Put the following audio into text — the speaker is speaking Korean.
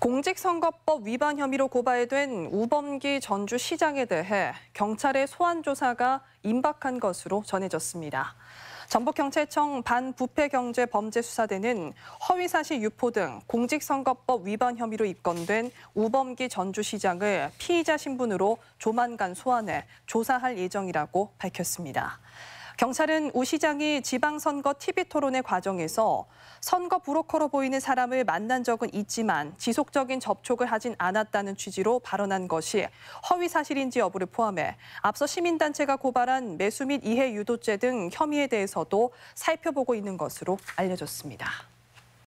공직선거법 위반 혐의로 고발된 우범기 전주시장에 대해 경찰의 소환 조사가 임박한 것으로 전해졌습니다. 전북경찰청 반부패경제범죄수사대는 허위사실 유포 등 공직선거법 위반 혐의로 입건된 우범기 전주시장을 피의자 신분으로 조만간 소환해 조사할 예정이라고 밝혔습니다. 경찰은 우 시장이 지방선거 TV 토론의 과정에서 선거 브로커로 보이는 사람을 만난 적은 있지만 지속적인 접촉을 하진 않았다는 취지로 발언한 것이 허위 사실인지 여부를 포함해 앞서 시민단체가 고발한 매수 및 이해 유도죄 등 혐의에 대해서도 살펴보고 있는 것으로 알려졌습니다.